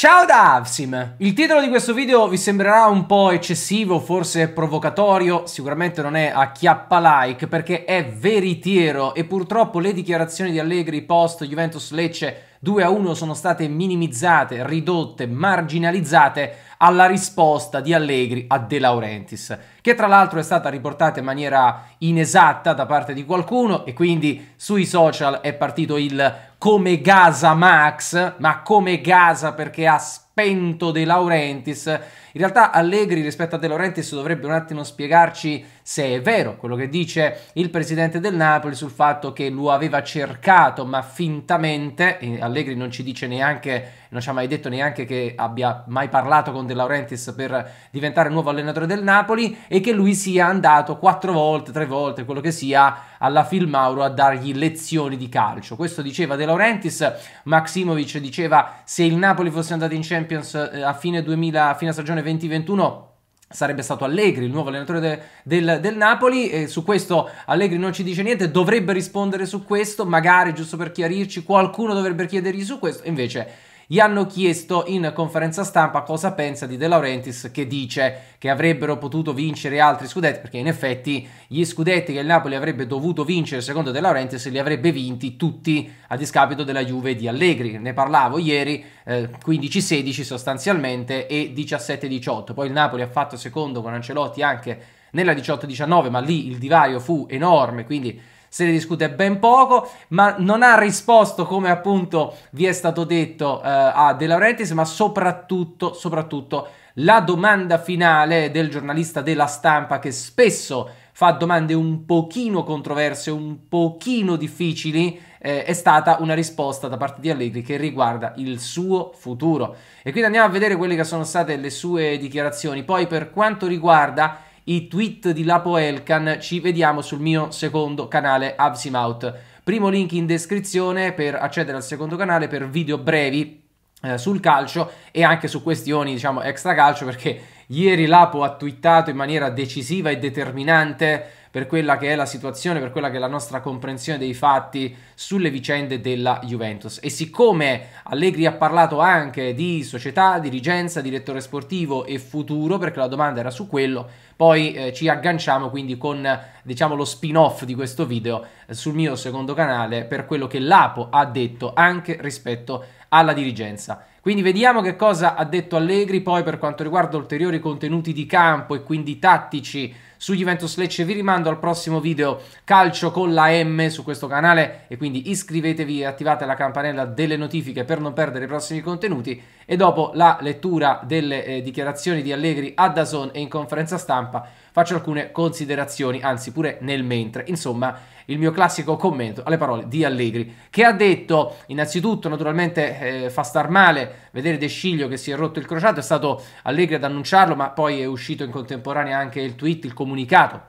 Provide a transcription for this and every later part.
Ciao da Avsim! Il titolo di questo video vi sembrerà un po' eccessivo, forse provocatorio, sicuramente non è a chiappa like perché è veritiero e purtroppo le dichiarazioni di Allegri post Juventus Lecce 2 a 1 sono state minimizzate, ridotte, marginalizzate alla risposta di Allegri a De Laurentiis, che tra l'altro è stata riportata in maniera inesatta da parte di qualcuno e quindi sui social è partito il come Gaza Max, ma come Gaza perché ha spento De Laurentiis. In realtà Allegri rispetto a De Laurentiis dovrebbe un attimo spiegarci se è vero quello che dice il presidente del Napoli sul fatto che lo aveva cercato ma fintamente, Allegri non ci dice neanche non ci ha mai detto neanche che abbia mai parlato con De Laurentiis per diventare nuovo allenatore del Napoli e che lui sia andato quattro volte, tre volte, quello che sia, alla Filmauro a dargli lezioni di calcio. Questo diceva De Laurentiis, Maximovic diceva se il Napoli fosse andato in Champions eh, a fine, 2000, a fine stagione 2021 sarebbe stato Allegri, il nuovo allenatore de, del, del, Napoli, e su questo Allegri non ci dice niente, dovrebbe rispondere su questo, magari giusto per chiarirci, qualcuno dovrebbe chiedergli su questo, invece gli hanno chiesto in conferenza stampa cosa pensa di De Laurentiis che dice che avrebbero potuto vincere altri scudetti, perché in effetti gli scudetti che il Napoli avrebbe dovuto vincere secondo De Laurentiis li avrebbe vinti tutti a discapito della Juve di Allegri. Ne parlavo ieri, eh, 15-16 sostanzialmente e 17-18. Poi il Napoli ha fatto secondo con Ancelotti anche nella 18-19, ma lì il divario fu enorme, quindi se ne discute ben poco, ma non ha risposto, come appunto vi è stato detto, eh, a De Laurentiis, ma soprattutto, soprattutto la domanda finale del giornalista della stampa che spesso fa domande un pochino controverse, un pochino difficili, eh, è stata una risposta da parte di Allegri che riguarda il suo futuro. E quindi andiamo a vedere quelle che sono state le sue dichiarazioni. Poi per quanto riguarda i tweet di Lapo Elkan. Ci vediamo sul mio secondo canale Avsimouth. Primo link in descrizione per accedere al secondo canale per video brevi eh, sul calcio e anche su questioni, diciamo, extra calcio perché ieri Lapo ha twittato in maniera decisiva e determinante per quella che è la situazione, per quella che è la nostra comprensione dei fatti sulle vicende della Juventus. E siccome Allegri ha parlato anche di società, dirigenza, direttore sportivo e futuro, perché la domanda era su quello, poi eh, ci agganciamo quindi con diciamo lo spin-off di questo video eh, sul mio secondo canale per quello che l'Apo ha detto anche rispetto alla dirigenza. Quindi vediamo che cosa ha detto Allegri, poi per quanto riguarda ulteriori contenuti di campo e quindi tattici su Juventus Lecce. Vi rimando al prossimo video calcio con la M su questo canale e quindi iscrivetevi e attivate la campanella delle notifiche per non perdere i prossimi contenuti e dopo la lettura delle eh, dichiarazioni di Allegri a Dazon e in conferenza stampa faccio alcune considerazioni, anzi pure nel mentre. Insomma, il mio classico commento alle parole di Allegri, che ha detto innanzitutto naturalmente eh, fa star male vedere De Sciglio che si è rotto il crociato, è stato Allegri ad annunciarlo, ma poi è uscito in contemporanea anche il tweet, il comunicato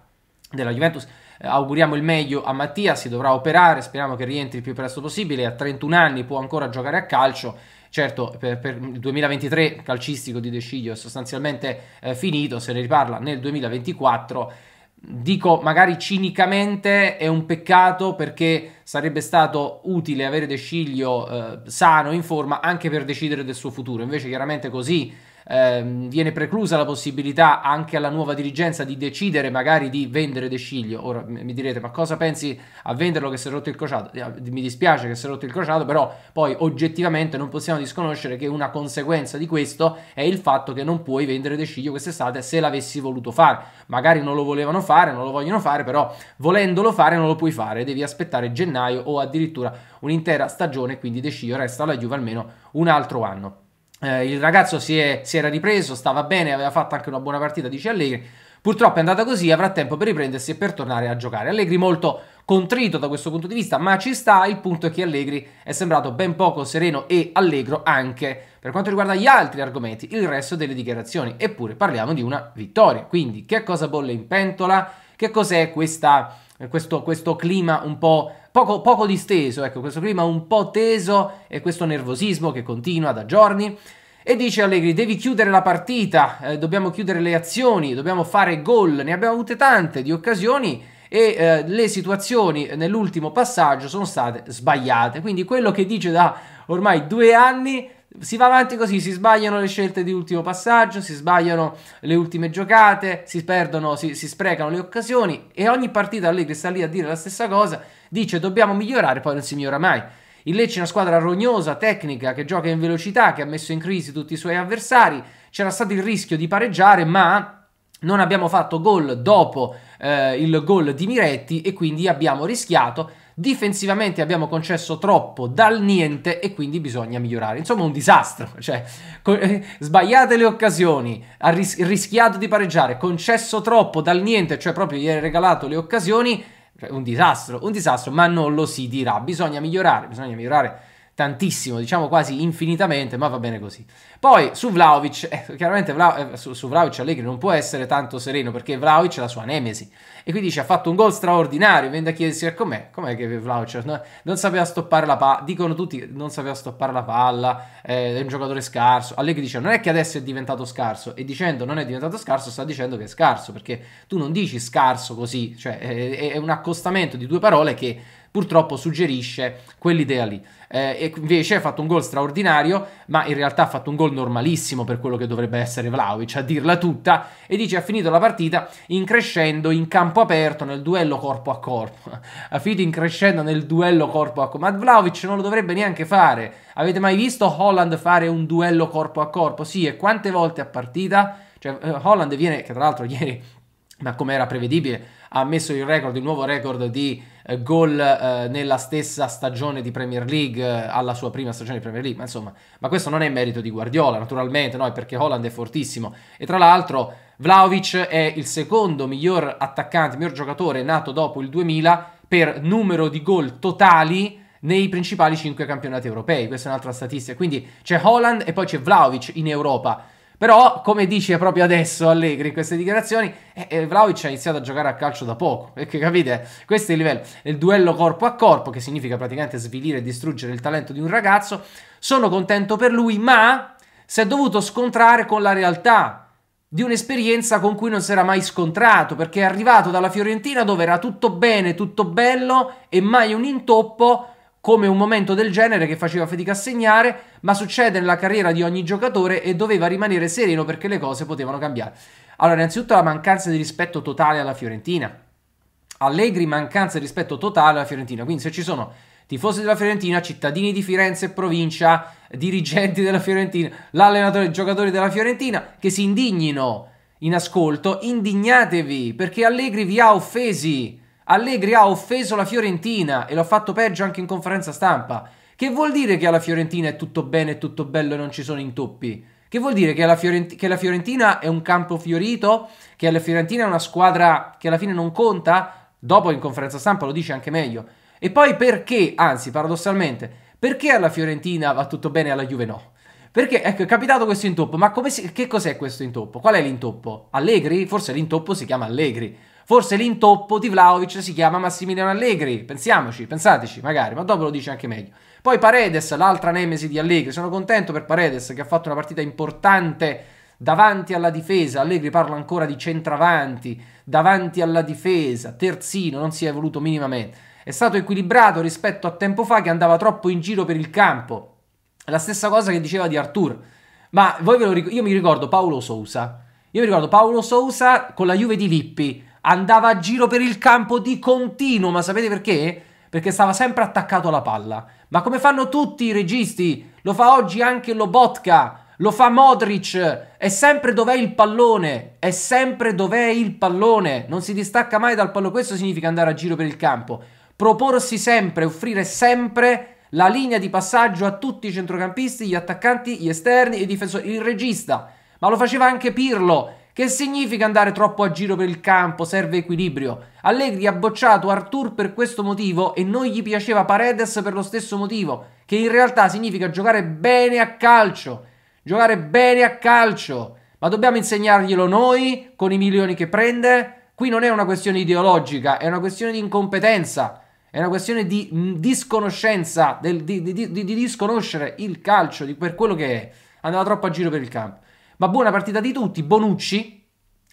della Juventus. Eh, auguriamo il meglio a Mattia, si dovrà operare, speriamo che rientri il più presto possibile, a 31 anni può ancora giocare a calcio. Certo, per, per il 2023 calcistico di De Sciglio è sostanzialmente eh, finito, se ne riparla nel 2024 dico magari cinicamente è un peccato perché sarebbe stato utile avere De Sciglio eh, sano, in forma, anche per decidere del suo futuro. Invece chiaramente così ehm, viene preclusa la possibilità anche alla nuova dirigenza di decidere magari di vendere De Sciglio. Ora mi direte, ma cosa pensi a venderlo che si è rotto il crociato? Eh, mi dispiace che si è rotto il crociato, però poi oggettivamente non possiamo disconoscere che una conseguenza di questo è il fatto che non puoi vendere De Sciglio quest'estate se l'avessi voluto fare. Magari non lo volevano fare, non lo vogliono fare, però volendolo fare non lo puoi fare, devi aspettare gennaio o addirittura un'intera stagione, quindi De Sciglio resta alla Juve almeno un altro anno. Eh, il ragazzo si, è, si, era ripreso, stava bene, aveva fatto anche una buona partita, dice Allegri. Purtroppo è andata così, avrà tempo per riprendersi e per tornare a giocare. Allegri molto contrito da questo punto di vista, ma ci sta. Il punto è che Allegri è sembrato ben poco sereno e allegro anche per quanto riguarda gli altri argomenti, il resto delle dichiarazioni. Eppure parliamo di una vittoria. Quindi, che cosa bolle in pentola? Che cos'è questa, eh, questo, questo clima un po' poco, poco disteso, ecco, questo clima un po' teso e questo nervosismo che continua da giorni. E dice Allegri, devi chiudere la partita, eh, dobbiamo chiudere le azioni, dobbiamo fare gol, ne abbiamo avute tante di occasioni e eh, le situazioni nell'ultimo passaggio sono state sbagliate. Quindi quello che dice da ormai due anni si va avanti così, si sbagliano le scelte di ultimo passaggio, si sbagliano le ultime giocate, si perdono, si, si sprecano le occasioni e ogni partita Allegri sta lì a dire la stessa cosa Dice dobbiamo migliorare, poi non si migliora mai. Il Lecce è una squadra rognosa, tecnica, che gioca in velocità, che ha messo in crisi tutti i suoi avversari. C'era stato il rischio di pareggiare, ma non abbiamo fatto gol dopo eh, il gol di Miretti e quindi abbiamo rischiato. Difensivamente abbiamo concesso troppo dal niente e quindi bisogna migliorare. Insomma, un disastro. Cioè, eh, sbagliate le occasioni, ha ris rischiato di pareggiare, concesso troppo dal niente, cioè proprio gli hai regalato le occasioni cioè, un disastro, un disastro, ma non lo si dirà. Bisogna migliorare, bisogna migliorare tantissimo, diciamo quasi infinitamente, ma va bene così. Poi su Vlaovic, eh, chiaramente Vla, eh, su, su, Vlaovic Allegri non può essere tanto sereno perché Vlaovic è la sua nemesi e quindi ci ha fatto un gol straordinario, viene da chiedersi eh, com'è, com'è che Vlaovic no, non sapeva stoppare la palla, dicono tutti non sapeva stoppare la palla, eh, è un giocatore scarso, Allegri dice non è che adesso è diventato scarso e dicendo non è diventato scarso sta dicendo che è scarso perché tu non dici scarso così, cioè è, è un accostamento di due parole che purtroppo suggerisce quell'idea lì. Eh, invece ha fatto un gol straordinario, ma in realtà ha fatto un gol normalissimo per quello che dovrebbe essere Vlaovic, a dirla tutta, e dice ha finito la partita in crescendo in campo aperto nel duello corpo a corpo. ha finito in crescendo nel duello corpo a corpo, ma Vlaovic non lo dovrebbe neanche fare. Avete mai visto Holland fare un duello corpo a corpo? Sì, e quante volte a partita? Cioè, Holland eh, viene, che tra l'altro ieri ma come era prevedibile, ha messo il record, il nuovo record di eh, gol eh, nella stessa stagione di Premier League, eh, alla sua prima stagione di Premier League, ma insomma, ma questo non è merito di Guardiola, naturalmente, no, è perché Holland è fortissimo. E tra l'altro Vlaovic è il secondo miglior attaccante, miglior giocatore nato dopo il 2000 per numero di gol totali nei principali cinque campionati europei, questa è un'altra statistica. Quindi c'è Holland e poi c'è Vlaovic in Europa però, come dice proprio adesso Allegri in queste dichiarazioni, eh, eh, Vlaovic ha iniziato a giocare a calcio da poco. Perché capite? Questo è il livello. Il duello corpo a corpo, che significa praticamente svilire e distruggere il talento di un ragazzo. Sono contento per lui, ma si è dovuto scontrare con la realtà di un'esperienza con cui non si era mai scontrato, perché è arrivato dalla Fiorentina dove era tutto bene, tutto bello e mai un intoppo come un momento del genere che faceva fatica a segnare, ma succede nella carriera di ogni giocatore e doveva rimanere sereno perché le cose potevano cambiare. Allora, innanzitutto la mancanza di rispetto totale alla Fiorentina. Allegri mancanza di rispetto totale alla Fiorentina, quindi se ci sono tifosi della Fiorentina, cittadini di Firenze e provincia, dirigenti della Fiorentina, l'allenatore, giocatori della Fiorentina, che si indignino in ascolto, indignatevi perché Allegri vi ha offesi Allegri ha offeso la Fiorentina e l'ha fatto peggio anche in conferenza stampa. Che vuol dire che alla Fiorentina è tutto bene, è tutto bello e non ci sono intoppi? Che vuol dire che la, Fiorent- che la Fiorentina è un campo fiorito? Che la Fiorentina è una squadra che alla fine non conta? Dopo in conferenza stampa lo dice anche meglio. E poi perché, anzi paradossalmente, perché alla Fiorentina va tutto bene e alla Juve no? Perché, ecco, è capitato questo intoppo, ma si, che cos'è questo intoppo? Qual è l'intoppo? Allegri? Forse l'intoppo si chiama Allegri. Forse l'intoppo di Vlaovic si chiama Massimiliano Allegri. Pensiamoci, pensateci, magari, ma dopo lo dice anche meglio. Poi Paredes, l'altra nemesi di Allegri. Sono contento per Paredes che ha fatto una partita importante davanti alla difesa. Allegri parla ancora di centravanti, davanti alla difesa, terzino, non si è evoluto minimamente. È stato equilibrato rispetto a tempo fa che andava troppo in giro per il campo. La stessa cosa che diceva di Artur. Ma voi ve lo ric- io mi ricordo Paolo Sousa. Io mi ricordo Paolo Sousa con la Juve di Lippi andava a giro per il campo di continuo, ma sapete perché? Perché stava sempre attaccato alla palla. Ma come fanno tutti i registi? Lo fa oggi anche Lobotka, lo fa Modric, è sempre dov'è il pallone, è sempre dov'è il pallone, non si distacca mai dal pallone, questo significa andare a giro per il campo. Proporsi sempre, offrire sempre la linea di passaggio a tutti i centrocampisti, gli attaccanti, gli esterni i difensori, il regista. Ma lo faceva anche Pirlo, che significa andare troppo a giro per il campo? Serve equilibrio. Allegri ha bocciato Artur per questo motivo e non gli piaceva Paredes per lo stesso motivo, che in realtà significa giocare bene a calcio. Giocare bene a calcio. Ma dobbiamo insegnarglielo noi con i milioni che prende? Qui non è una questione ideologica, è una questione di incompetenza. È una questione di mm, disconoscenza, del, di, di, di, di, disconoscere il calcio per quello che è. Andava troppo a giro per il campo. Ma buona partita di tutti, Bonucci,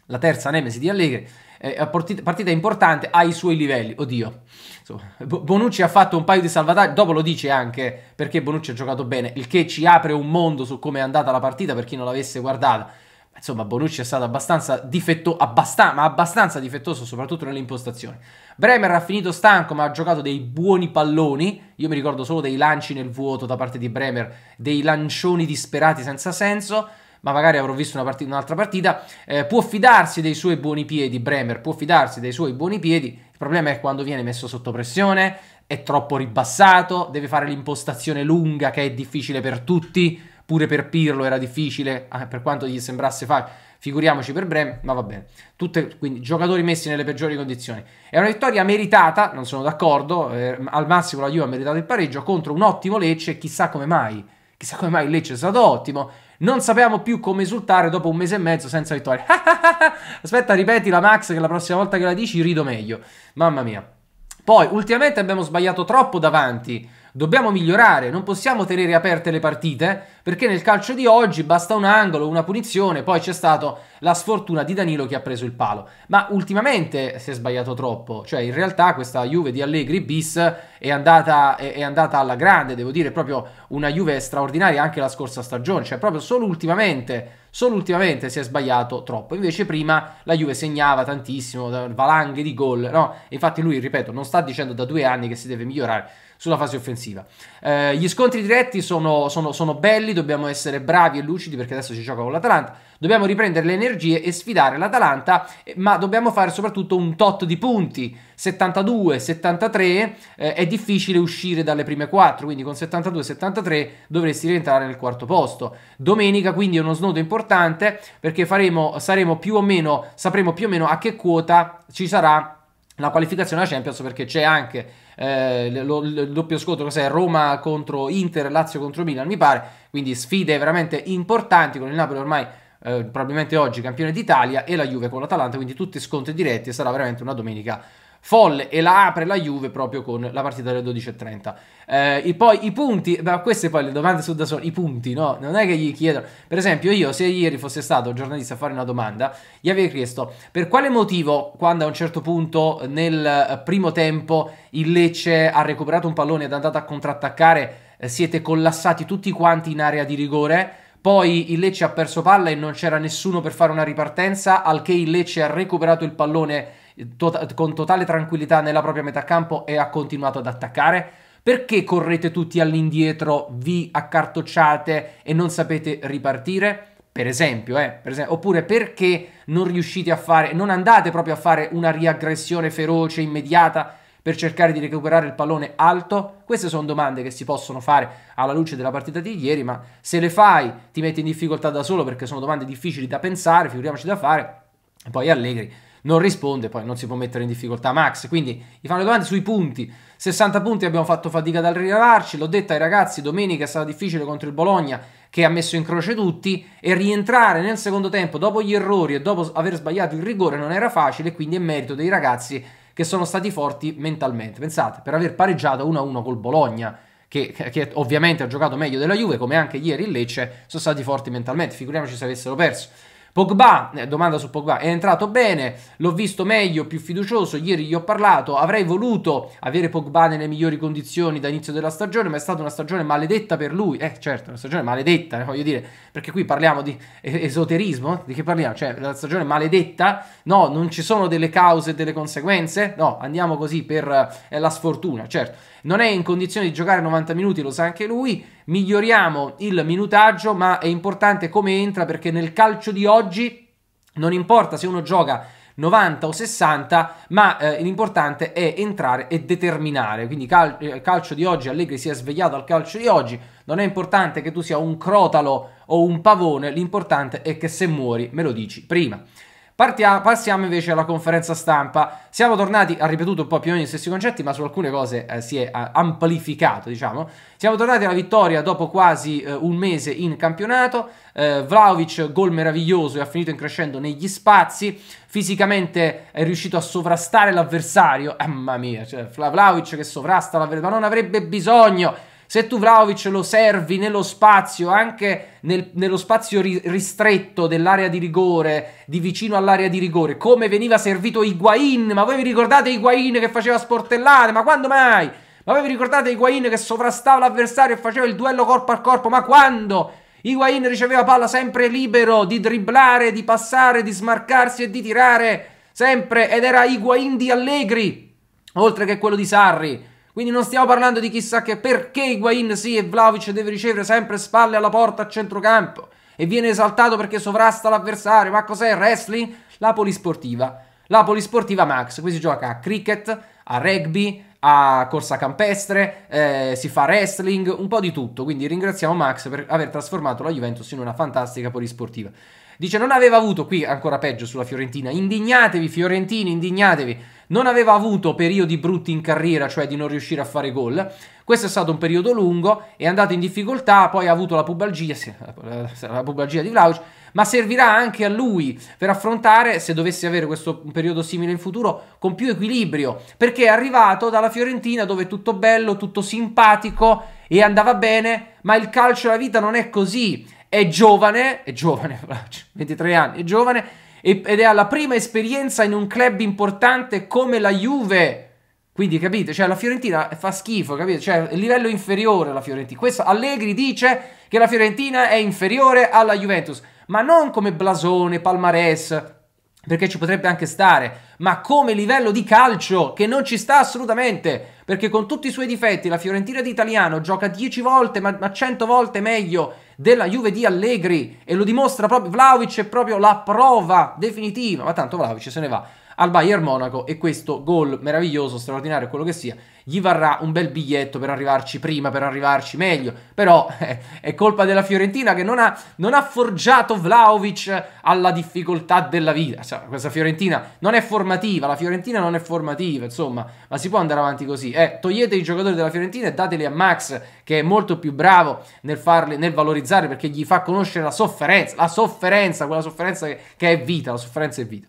la terza nemesi di Allegri, eh, partita importante ai suoi livelli, oddio. Insomma, Bonucci ha fatto un paio di salvataggi, dopo lo dice anche perché Bonucci ha giocato bene, il che ci apre un mondo su come è andata la partita per chi non l'avesse guardata. Insomma, Bonucci è stato abbastanza difettoso, abbastan- ma abbastanza difettoso, soprattutto nell'impostazione. Bremer ha finito stanco, ma ha giocato dei buoni palloni. Io mi ricordo solo dei lanci nel vuoto da parte di Bremer, dei lancioni disperati senza senso ma magari avrò visto una partita, un'altra partita, eh, può fidarsi dei suoi buoni piedi, Bremer può fidarsi dei suoi buoni piedi, il problema è quando viene messo sotto pressione, è troppo ribassato, deve fare l'impostazione lunga che è difficile per tutti, pure per Pirlo era difficile, ah, per quanto gli sembrasse facile figuriamoci per Bremer, ma va bene. Tutte, quindi giocatori messi nelle peggiori condizioni. È una vittoria meritata, non sono d'accordo, eh, al massimo la Juve ha meritato il pareggio contro un ottimo Lecce, chissà come mai Chissà come mai il Lecce è stato ottimo. Non sappiamo più come esultare dopo un mese e mezzo senza vittoria. Aspetta, ripeti la Max che la prossima volta che la dici rido meglio. Mamma mia. Poi, ultimamente abbiamo sbagliato troppo davanti dobbiamo migliorare, non possiamo tenere aperte le partite, perché nel calcio di oggi basta un angolo, una punizione, poi c'è stata la sfortuna di Danilo che ha preso il palo. Ma ultimamente si è sbagliato troppo, cioè in realtà questa Juve di Allegri bis è andata, è, è andata alla grande, devo dire, proprio una Juve straordinaria anche la scorsa stagione, cioè proprio solo ultimamente solo ultimamente si è sbagliato troppo. Invece prima la Juve segnava tantissimo, valanghe di gol, no? Infatti lui, ripeto, non sta dicendo da due anni che si deve migliorare, sulla fase offensiva. Eh, gli scontri diretti sono, sono, sono, belli, dobbiamo essere bravi e lucidi perché adesso si gioca con l'Atalanta. Dobbiamo riprendere le energie e sfidare l'Atalanta, eh, ma dobbiamo fare soprattutto un tot di punti. 72, 73, eh, è difficile uscire dalle prime 4, quindi con 72, 73 dovresti rientrare nel quarto posto. Domenica quindi è uno snodo importante perché faremo, saremo più o meno, sapremo più o meno a che quota ci sarà la qualificazione alla Champions perché c'è anche eh, lo, il doppio scontro cos'è? Roma contro Inter, Lazio contro Milan, mi pare, quindi sfide veramente importanti con il Napoli ormai eh, probabilmente oggi campione d'Italia e la Juve con l'Atalanta, quindi tutti scontri diretti e sarà veramente una domenica folle e la apre la Juve proprio con la partita delle 12.30. Eh, poi i punti, beh, queste poi le domande su da solo, i punti, no? Non è che gli chiedono. Per esempio, io se ieri fosse stato giornalista a fare una domanda, gli avrei chiesto per quale motivo quando a un certo punto nel primo tempo il Lecce ha recuperato un pallone ed è andato a contrattaccare, eh, siete collassati tutti quanti in area di rigore. Poi il Lecce ha perso palla e non c'era nessuno per fare una ripartenza, al che il Lecce ha recuperato il pallone to- tota-, con totale tranquillità nella propria metà campo e ha continuato ad attaccare? Perché correte tutti all'indietro, vi accartocciate e non sapete ripartire? Per esempio, eh, per esempio, oppure perché non riuscite a fare, non andate proprio a fare una riaggressione feroce, immediata, per cercare di recuperare il pallone alto? Queste sono domande che si possono fare alla luce della partita di ieri, ma se le fai ti metti in difficoltà da solo perché sono domande difficili da pensare, figuriamoci da fare. E poi Allegri non risponde, poi non si può mettere in difficoltà Max. Quindi gli fanno le domande sui punti. 60 punti abbiamo fatto fatica dal rilavarci, l'ho detto ai ragazzi, domenica è stata difficile contro il Bologna che ha messo in croce tutti e rientrare nel secondo tempo dopo gli errori e dopo aver sbagliato il rigore non era facile, quindi è merito dei ragazzi che sono stati forti mentalmente. Pensate, per aver pareggiato 1-1 col Bologna, che, che, ovviamente ha giocato meglio della Juve, come anche ieri il Lecce, sono stati forti mentalmente, figuriamoci se avessero perso. Pogba, eh, domanda su Pogba, è entrato bene, l'ho visto meglio, più fiducioso, ieri gli ho parlato, avrei voluto avere Pogba nelle migliori condizioni da inizio della stagione, ma è stata una stagione maledetta per lui, eh certo, una stagione maledetta, eh, voglio dire, perché qui parliamo di esoterismo, di che parliamo? Cioè, la stagione maledetta, no, non ci sono delle cause e delle conseguenze, no, andiamo così per eh, la sfortuna, certo non è in condizione di giocare 90 minuti, lo sa anche lui, miglioriamo il minutaggio, ma è importante come entra perché nel calcio di oggi non importa se uno gioca 90 o 60, ma eh, l'importante è entrare e determinare. Quindi cal- eh, calcio di oggi, Allegri si è svegliato al calcio di oggi, non è importante che tu sia un crotalo o un pavone, l'importante è che se muori me lo dici prima. Partiamo, passiamo invece alla conferenza stampa. Siamo tornati, ha ripetuto un po' più o meno gli stessi concetti, ma su alcune cose eh, si è uh, amplificato, diciamo. Siamo tornati alla vittoria dopo quasi uh, un mese in campionato. Uh, eh, Vlaovic, gol meraviglioso e ha finito increscendo negli spazi. Fisicamente è riuscito a sovrastare l'avversario. Eh, mamma mia, cioè, Vlaovic che sovrasta l'avversario, ma non avrebbe bisogno se tu Vlaovic lo servi nello spazio, anche nel, nello spazio ri- ristretto dell'area di rigore, di vicino all'area di rigore, come veniva servito Higuain, ma voi vi ricordate Higuain che faceva sportellate, ma quando mai? Ma voi vi ricordate Higuain che sovrastava l'avversario e faceva il duello corpo a corpo, ma quando? Higuain riceveva palla sempre libero di dribblare, di passare, di smarcarsi e di tirare, sempre, ed era Higuain di Allegri, oltre che quello di Sarri. Quindi non stiamo parlando di chissà che perché Higuain sì e Vlaovic deve ricevere sempre spalle alla porta a centrocampo e viene esaltato perché sovrasta l'avversario. Ma cos'è il wrestling? La polisportiva. La polisportiva Max, qui si gioca a cricket, a rugby, a corsa campestre, eh, si fa wrestling, un po' di tutto. Quindi ringraziamo Max per aver trasformato la Juventus in una fantastica polisportiva. Dice non aveva avuto qui ancora peggio sulla Fiorentina. Indignatevi fiorentini, indignatevi non aveva avuto periodi brutti in carriera, cioè di non riuscire a fare gol. Questo è stato un periodo lungo, è andato in difficoltà, poi ha avuto la pubalgia, la pubalgia di Vlaovic, ma servirà anche a lui per affrontare, se dovesse avere questo periodo simile in futuro, con più equilibrio, perché è arrivato dalla Fiorentina dove è tutto bello, tutto simpatico e andava bene, ma il calcio e la vita non è così. È giovane, è giovane, 23 anni, è giovane, ed è alla prima esperienza in un club importante come la Juve. Quindi capite, cioè la Fiorentina fa schifo, capite? Cioè il livello inferiore alla Fiorentina. Questo Allegri dice che la Fiorentina è inferiore alla Juventus, ma non come blasone, palmarès, perché ci potrebbe anche stare, ma come livello di calcio che non ci sta assolutamente, perché con tutti i suoi difetti la Fiorentina di Italiano gioca 10 volte, ma, ma 100 volte meglio della Juve di Allegri e lo dimostra proprio Vlaovic è proprio la prova definitiva, ma tanto Vlaovic se ne va al Bayern Monaco e questo gol meraviglioso, straordinario, quello che sia, gli varrà un bel biglietto per arrivarci prima, per arrivarci meglio, però eh, è colpa della Fiorentina che non ha, non ha forgiato Vlaovic alla difficoltà della vita, cioè, questa Fiorentina non è formativa, la Fiorentina non è formativa, insomma, ma si può andare avanti così, eh, togliete i giocatori della Fiorentina e dateli a Max che è molto più bravo nel, farli, nel valorizzare perché gli fa conoscere la sofferenza, la sofferenza, quella sofferenza che, che è vita, la sofferenza è vita.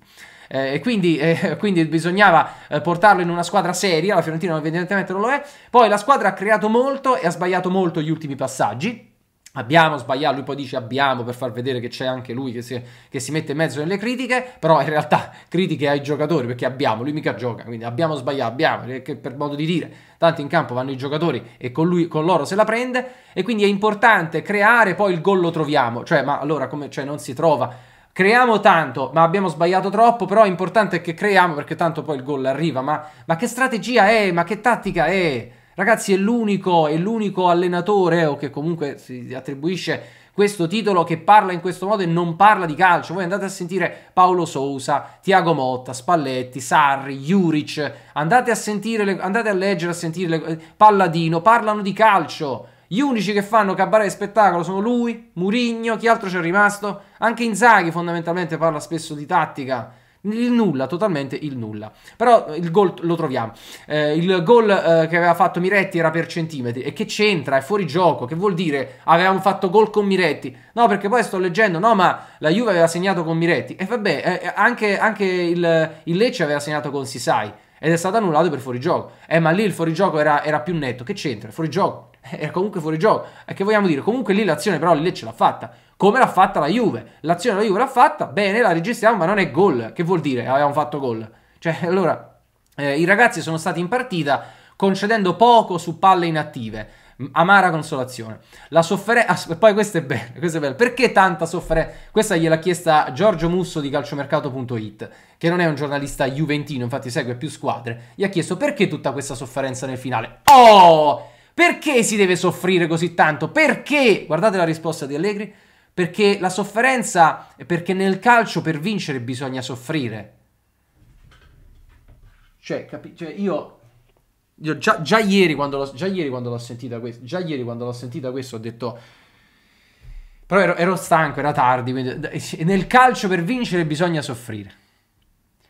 Eh, quindi, eh, quindi, bisognava eh, portarlo in una squadra seria, la Fiorentina evidentemente non lo è. Poi la squadra ha creato molto e ha sbagliato molto gli ultimi passaggi. Abbiamo sbagliato, lui poi dice abbiamo per far vedere che c'è anche lui che si, che si, mette in mezzo nelle critiche, però in realtà critiche ai giocatori perché abbiamo, lui mica gioca, quindi abbiamo sbagliato, abbiamo, eh, per modo di dire, tanti in campo vanno i giocatori e con, lui, con loro se la prende e quindi è importante creare, poi il gol lo troviamo, cioè ma allora come cioè, non si trova? Creiamo tanto, ma abbiamo sbagliato troppo, però è importante che creiamo perché tanto poi il gol arriva. Ma, ma che strategia è? Ma che tattica è? Ragazzi, è l'unico, è l'unico allenatore o che comunque si attribuisce questo titolo che parla in questo modo e non parla di calcio. Voi andate a sentire Paolo Sousa, Tiago Motta, Spalletti, Sarri, Juric, andate a sentire, le, andate a leggere, a sentire le, eh, Palladino, parlano di calcio. Gli unici che fanno cabaret e spettacolo sono lui, Murigno, chi altro c'è rimasto? Anche Inzaghi fondamentalmente parla spesso di tattica. Il nulla, totalmente il nulla. Però il gol lo troviamo. Eh, il gol eh, che aveva fatto Miretti era per centimetri. E che c'entra? È fuori gioco. Che vuol dire avevamo fatto gol con Miretti? No, perché poi sto leggendo, no, ma la Juve aveva segnato con Miretti. E vabbè, eh, eh anche, anche il, il Lecce aveva segnato con Sisai ed è stato annullato per fuori gioco. Eh, ma lì il fuorigioco era, era più netto. Che c'entra? Fuori gioco. era comunque fuori gioco. E che vogliamo dire? Comunque lì l'azione però lì ce l'ha fatta. Come l'ha fatta la Juve? L'azione la Juve l'ha fatta, bene, la registriamo, ma non è gol. Che vuol dire? Avevamo fatto gol. Cioè, allora, eh, i ragazzi sono stati in partita concedendo poco su palle inattive. Amara consolazione. La sofferenza. Ah, poi questo è bello. Questo è bello. Perché tanta sofferenza? Questa gliel'ha chiesta Giorgio Musso di calciomercato.it, che non è un giornalista juventino, infatti segue più squadre. Gli ha chiesto perché tutta questa sofferenza nel finale. Oh! Perché si deve soffrire così tanto? Perché? Guardate la risposta di Allegri. Perché la sofferenza, è perché nel calcio per vincere bisogna soffrire. Cioè, capi- cioè io, io già, già, ieri quando l'ho, già ieri quando l'ho sentita questo, già ieri quando l'ho sentita questo ho detto... Però ero, ero stanco, era tardi, quindi, nel calcio per vincere bisogna soffrire.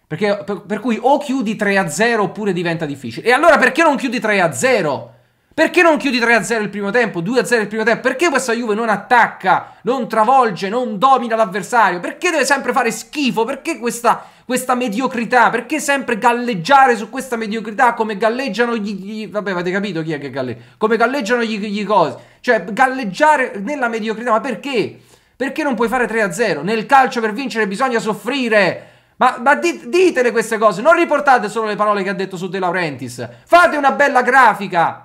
Perché, per, per cui o chiudi 3-0 oppure diventa difficile. E allora perché non chiudi 3-0? Perché non chiudi 3-0 il primo tempo, 2-0 il primo tempo? Perché questa Juve non attacca, non travolge, non domina l'avversario? Perché deve sempre fare schifo? Perché questa, questa mediocrità? Perché sempre galleggiare su questa mediocrità come galleggiano gli... gli vabbè, avete capito chi è che galleggia? Come galleggiano gli, gli cose? Cioè, galleggiare nella mediocrità, ma perché? Perché non puoi fare 3-0? Nel calcio per vincere bisogna soffrire! Ma, ma dit, ditele queste cose, non riportate solo le parole che ha detto su De Laurentiis. Fate una bella grafica,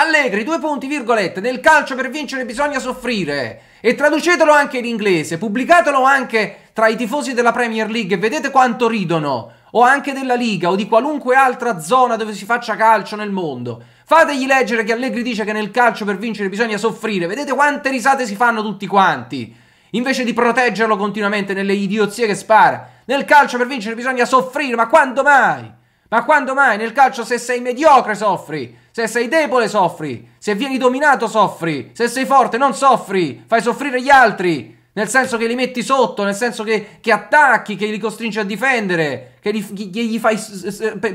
Allegri, due punti, virgolette, nel calcio per vincere bisogna soffrire. E traducetelo anche in inglese, pubblicatelo anche tra i tifosi della Premier League e vedete quanto ridono. O anche della Liga o di qualunque altra zona dove si faccia calcio nel mondo. Fategli leggere che Allegri dice che nel calcio per vincere bisogna soffrire. Vedete quante risate si fanno tutti quanti. Invece di proteggerlo continuamente nelle idiozie che spara. Nel calcio per vincere bisogna soffrire, ma quando mai? Ma quando mai nel calcio se sei mediocre soffri, se sei debole soffri, se vieni dominato soffri, se sei forte non soffri, fai soffrire gli altri, nel senso che li metti sotto, nel senso che, che attacchi, che li costringi a difendere, che li, gli, gli, fai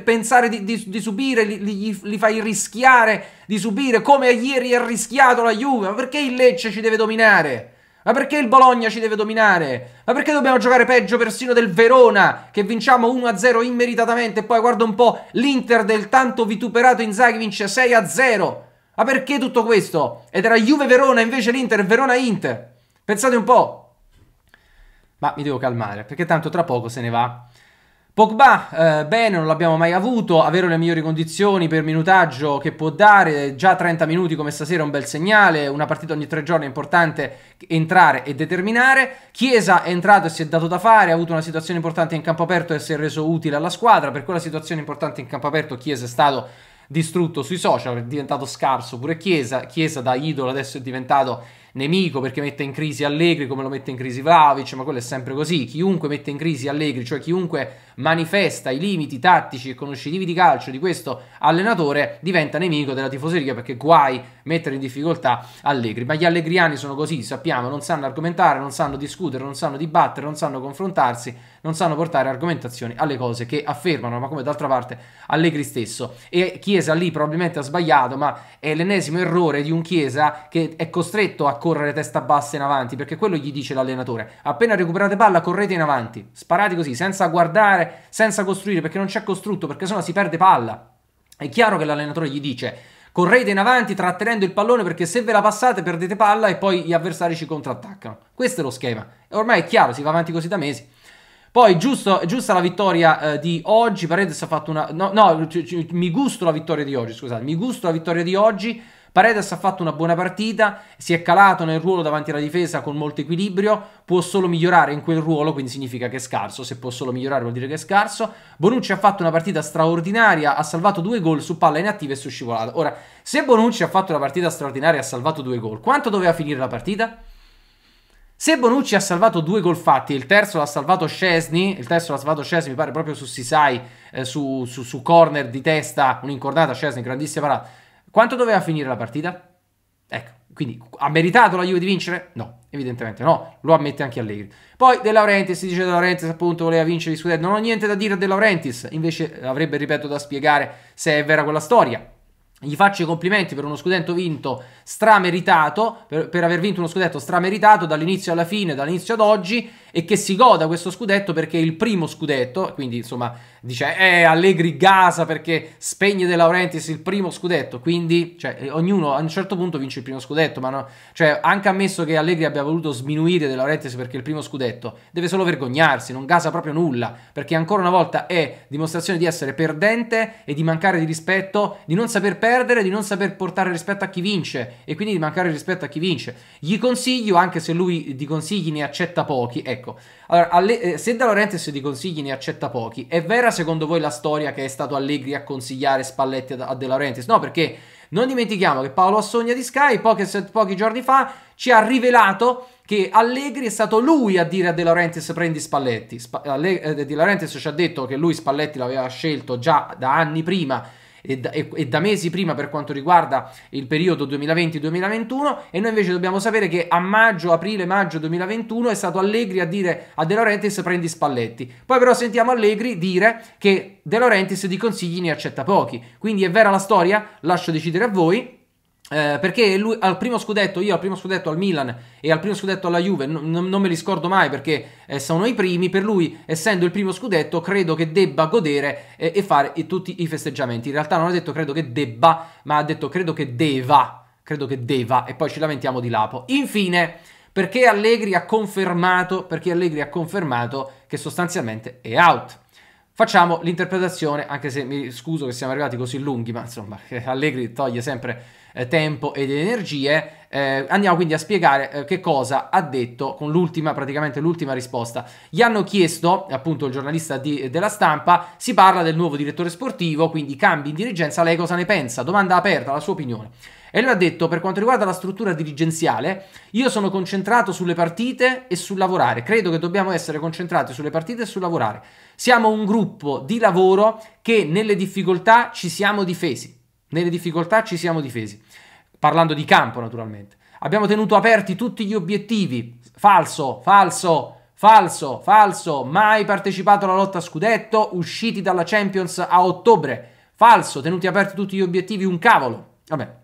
pensare di, di, di subire, li, li, fai rischiare di subire, come ieri ha rischiato la Juve, ma perché il Lecce ci deve dominare? Ma perché il Bologna ci deve dominare? Ma perché dobbiamo giocare peggio persino del Verona, che vinciamo 1-0 immeritatamente e poi guarda un po' l'Inter del tanto vituperato Inzaghi vince 6-0? Ma perché tutto questo? Ed era Juve-Verona invece l'Inter, e Verona-Inter. Pensate un po'. Ma mi devo calmare, perché tanto tra poco se ne va Pogba, eh, bene, non l'abbiamo mai avuto, avere le migliori condizioni per minutaggio che può dare, già 30 minuti come stasera è un bel segnale, una partita ogni tre giorni è importante entrare e determinare, Chiesa è entrato e si è dato da fare, ha avuto una situazione importante in campo aperto e si è reso utile alla squadra, per quella situazione importante in campo aperto Chiesa è stato distrutto sui social, è diventato scarso pure Chiesa, Chiesa da idolo adesso è diventato nemico perché mette in crisi Allegri come lo mette in crisi Vlaovic, ma quello è sempre così. Chiunque mette in crisi Allegri, cioè chiunque manifesta i limiti tattici e conoscitivi di calcio di questo allenatore, diventa nemico della tifoseria perché guai mettere in difficoltà Allegri. Ma gli allegriani sono così, sappiamo, non sanno argomentare, non sanno discutere, non sanno dibattere, non sanno confrontarsi non sanno portare argomentazioni alle cose che affermano, ma come d'altra parte Allegri stesso. E Chiesa lì probabilmente ha sbagliato, ma è l'ennesimo errore di un Chiesa che è costretto a correre testa bassa in avanti, perché quello gli dice l'allenatore. Appena recuperate palla, correte in avanti, sparate così, senza guardare, senza costruire, perché non c'è costrutto, perché sennò si perde palla. È chiaro che l'allenatore gli dice correte in avanti trattenendo il pallone perché se ve la passate perdete palla e poi gli avversari ci contrattaccano. Questo è lo schema. Ormai è chiaro, si va avanti così da mesi. Poi, giusto, giusta la vittoria eh, di oggi. Paredes ha fatto una. No, no, mi gusto la vittoria di oggi. Scusate, mi gusto la vittoria di oggi. Paredes ha fatto una buona partita, si è calato nel ruolo davanti alla difesa con molto equilibrio, può solo migliorare in quel ruolo, quindi significa che è scarso, se può solo migliorare vuol dire che è scarso. Bonucci ha fatto una partita straordinaria, ha salvato due gol su palla inattiva e su scivolata. Ora, se Bonucci ha fatto una partita straordinaria e ha salvato due gol, quanto doveva finire la partita? Se Bonucci ha salvato due gol fatti, il terzo l'ha salvato Scesni, il terzo l'ha salvato Scesni, mi pare proprio su Sisai, eh, su, su, su, corner di testa, un'incornata Scesni, grandissima parata. Quanto doveva finire la partita? Ecco, quindi ha meritato la Juve di vincere? No, evidentemente no, lo ammette anche Allegri. Poi De Laurentiis, si dice De Laurentiis appunto voleva vincere gli scudetti, non ho niente da dire a De Laurentiis, invece avrebbe, ripeto, da spiegare se è vera quella storia gli faccio i complimenti per uno scudetto vinto strameritato, per, per aver vinto uno scudetto strameritato dall'inizio alla fine, dall'inizio ad oggi, e che si goda questo scudetto perché è il primo scudetto, quindi insomma dice eh, Allegri gasa perché spegne De Laurentiis il primo scudetto, quindi cioè, eh, ognuno a un certo punto vince il primo scudetto, ma no, cioè, anche ammesso che Allegri abbia voluto sminuire De Laurentiis perché è il primo scudetto, deve solo vergognarsi, non gasa proprio nulla, perché ancora una volta è dimostrazione di essere perdente e di mancare di rispetto, di non saper perdere, di non saper portare rispetto a chi vince e quindi di mancare rispetto a chi vince. Gli consiglio, anche se lui di consigli ne accetta pochi, ecco, allora, alle... Eh, se De Laurentiis di consigli ne accetta pochi, è vera secondo voi la storia che è stato Allegri a consigliare Spalletti a De Laurentiis? No, perché non dimentichiamo che Paolo Assogna di Sky pochi, pochi giorni fa ci ha rivelato che Allegri è stato lui a dire a De Laurentiis prendi Spalletti. Sp- eh, eh, De Laurentiis ci ha detto che lui Spalletti l'aveva scelto già da anni prima e da, e, e da mesi prima per quanto riguarda il periodo 2020-2021 e noi invece dobbiamo sapere che a maggio, aprile-maggio 2021 è stato Allegri a dire a De Laurentiis prendi Spalletti. Poi però sentiamo Allegri dire che De Laurentiis di consigli ne accetta pochi. Quindi è vera la storia? Lascio decidere a voi. Eh, perché lui al primo scudetto, io al primo scudetto al Milan e al primo scudetto alla Juve, n- non me li scordo mai perché eh, sono i primi, per lui essendo il primo scudetto credo che debba godere eh, e fare e tutti i festeggiamenti. In realtà non ha detto credo che debba, ma ha detto credo che deva, credo che deva e poi ci lamentiamo di Lapo. Infine, perché Allegri ha confermato, perché Allegri ha confermato che sostanzialmente è out. Facciamo l'interpretazione, anche se mi scuso che siamo arrivati così lunghi, ma insomma, Allegri toglie sempre eh, tempo ed energie. Eh, andiamo quindi a spiegare eh, che cosa ha detto con l'ultima, praticamente l'ultima risposta. Gli hanno chiesto, appunto il giornalista di, della stampa, si parla del nuovo direttore sportivo, quindi cambi in dirigenza, lei cosa ne pensa? Domanda aperta, la sua opinione. E lui ha detto, per quanto riguarda la struttura dirigenziale, io sono concentrato sulle partite e sul lavorare. Credo che dobbiamo essere concentrati sulle partite e sul lavorare. Siamo un gruppo di lavoro che nelle difficoltà ci siamo difesi. Nelle difficoltà ci siamo difesi parlando di campo naturalmente. Abbiamo tenuto aperti tutti gli obiettivi. Falso, falso, falso, falso. Mai partecipato alla lotta a scudetto, usciti dalla Champions a ottobre. Falso, tenuti aperti tutti gli obiettivi, un cavolo. Vabbè.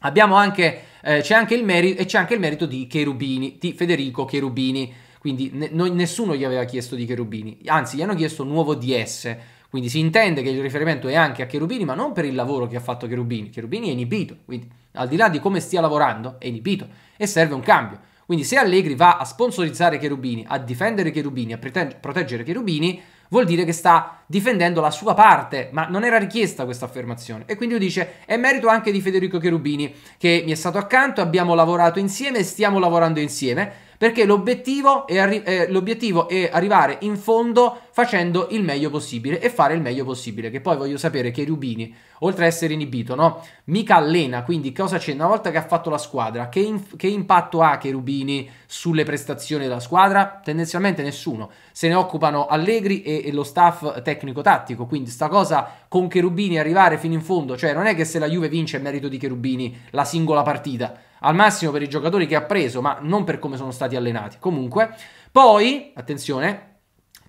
Abbiamo anche, eh, c'è anche il merito, e c'è anche il merito di Cherubini, di Federico Cherubini. Quindi ne, no, nessuno gli aveva chiesto di Cherubini, anzi gli hanno chiesto un nuovo DS. Quindi si intende che il riferimento è anche a Cherubini, ma non per il lavoro che ha fatto Cherubini. Cherubini è inibito, quindi al di là di come stia lavorando, è inibito e serve un cambio. Quindi se Allegri va a sponsorizzare Cherubini, a difendere Cherubini, a proteggere Cherubini, vuol dire che sta difendendo la sua parte, ma non era richiesta questa affermazione. E quindi lui dice, è merito anche di Federico Cherubini, che mi è stato accanto, abbiamo lavorato insieme e stiamo lavorando insieme, perché l'obiettivo è, arri- eh, l'obiettivo è arrivare in fondo facendo il meglio possibile e fare il meglio possibile, che poi voglio sapere Cherubini oltre a essere inibito, no? Mica allena, quindi cosa c'è una volta che ha fatto la squadra? Che, in, che impatto ha Cherubini sulle prestazioni della squadra? Tendenzialmente nessuno. Se ne occupano Allegri e, e lo staff tecnico-tattico, quindi sta cosa con Cherubini arrivare fino in fondo, cioè non è che se la Juve vince è merito di Cherubini la singola partita, al massimo per i giocatori che ha preso, ma non per come sono stati allenati. Comunque, poi, attenzione,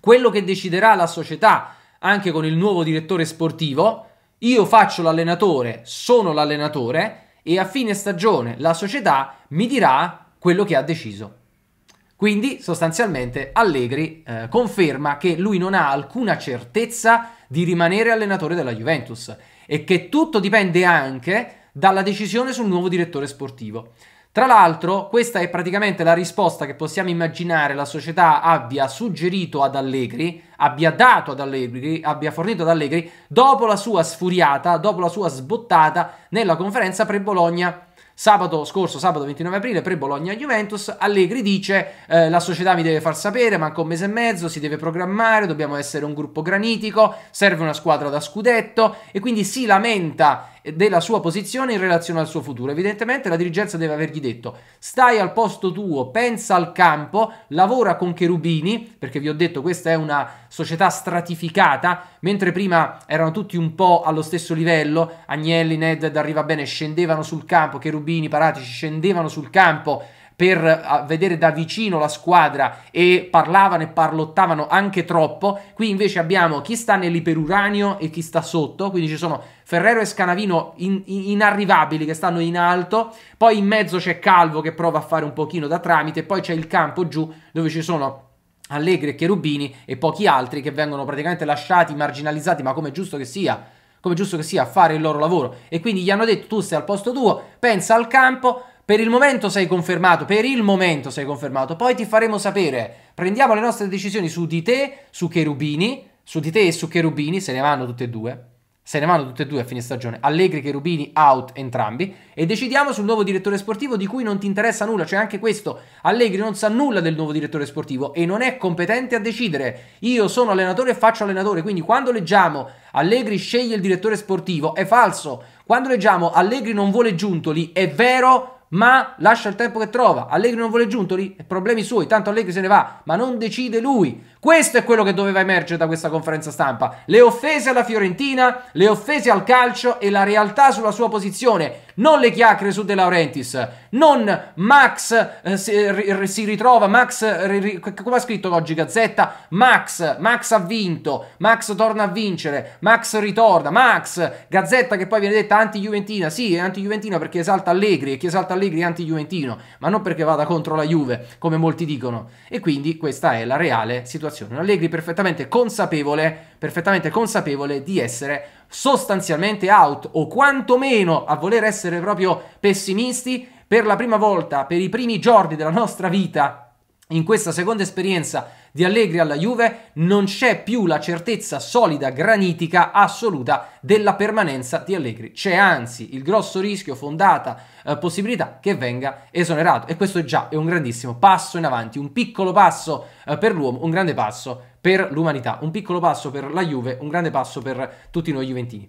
quello che deciderà la società anche con il nuovo direttore sportivo io faccio l'allenatore, sono l'allenatore e a fine stagione la società mi dirà quello che ha deciso. Quindi sostanzialmente Allegri eh, conferma che lui non ha alcuna certezza di rimanere allenatore della Juventus e che tutto dipende anche dalla decisione sul nuovo direttore sportivo. Tra l'altro, questa è praticamente la risposta che possiamo immaginare la società abbia suggerito ad Allegri, abbia dato ad Allegri, abbia fornito ad Allegri dopo la sua sfuriata, dopo la sua sbottata nella conferenza pre-Bologna Sabato scorso, sabato 29 aprile, pre-Bologna-Juventus, Allegri dice eh, la società mi deve far sapere, manca un mese e mezzo, si deve programmare, dobbiamo essere un gruppo granitico, serve una squadra da scudetto e quindi si lamenta della sua posizione in relazione al suo futuro. Evidentemente la dirigenza deve avergli detto stai al posto tuo, pensa al campo, lavora con Cherubini, perché vi ho detto questa è una società stratificata, mentre prima erano tutti un po' allo stesso livello, Agnelli, Ned, Arriva Bene scendevano sul campo, Cherubini, Paratici scendevano sul campo per vedere da vicino la squadra e parlavano e parlottavano anche troppo. Qui invece abbiamo chi sta nell'iperuranio e chi sta sotto, quindi ci sono Ferrero e Scanavino in, in, inarrivabili che stanno in alto, poi in mezzo c'è Calvo che prova a fare un pochino da tramite, poi c'è il campo giù dove ci sono Allegri e Cherubini e pochi altri che vengono praticamente lasciati, marginalizzati, ma come giusto che sia, come giusto che sia, a fare il loro lavoro. E quindi gli hanno detto tu sei al posto tuo, pensa al campo, per il momento sei confermato, per il momento sei confermato, poi ti faremo sapere, prendiamo le nostre decisioni su di te, su Cherubini, su di te e su Cherubini, se ne vanno tutte e due, se ne vanno tutte e due a fine stagione. Allegri che Rubini out entrambi. E decidiamo sul nuovo direttore sportivo di cui non ti interessa nulla. Cioè anche questo, Allegri non sa nulla del nuovo direttore sportivo e non è competente a decidere. Io sono allenatore e faccio allenatore. Quindi quando leggiamo Allegri sceglie il direttore sportivo è falso. Quando leggiamo Allegri non vuole Giuntoli è vero. Ma lascia il tempo che trova. Allegri non vuole Giuntoli, problemi suoi, tanto Allegri se ne va, ma non decide lui. Questo è quello che doveva emergere da questa conferenza stampa. Le offese alla Fiorentina, le offese al calcio e la realtà sulla sua posizione. Non le chiacchiere su De Laurentiis. Non Max eh, si, eh, r- si, ritrova, Max, ri- come ha scritto oggi Gazzetta? Max, Max ha vinto, Max torna a vincere, Max ritorna, Max, Gazzetta che poi viene detta anti-Juventina. Sì, è anti-Juventina perché esalta Allegri e chi esalta Allegri è anti-Juventino, ma non perché vada contro la Juve, come molti dicono. E quindi questa è la reale situazione situazione. Un Allegri perfettamente consapevole, perfettamente consapevole di essere sostanzialmente out o quantomeno a voler essere proprio pessimisti per la prima volta, per i primi giorni della nostra vita in questa seconda esperienza di Allegri alla Juve non c'è più la certezza solida, granitica, assoluta della permanenza di Allegri. C'è anzi il grosso rischio, fondata eh, possibilità che venga esonerato e questo già è un grandissimo passo in avanti, un piccolo passo eh, per l'uomo, un grande passo per l'umanità, un piccolo passo per la Juve, un grande passo per tutti noi juventini.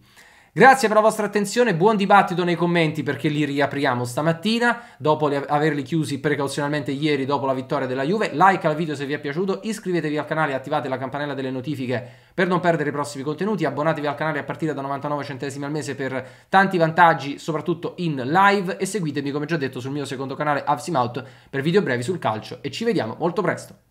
Grazie per la vostra attenzione, buon dibattito nei commenti perché li riapriamo stamattina dopo averli chiusi precauzionalmente ieri dopo la vittoria della Juve. Like al video se vi è piaciuto, iscrivetevi al canale e attivate la campanella delle notifiche per non perdere i prossimi contenuti, abbonatevi al canale a partire da 99 centesimi al mese per tanti vantaggi, soprattutto in live e seguitemi come già detto sul mio secondo canale Avsim per video brevi sul calcio e ci vediamo molto presto.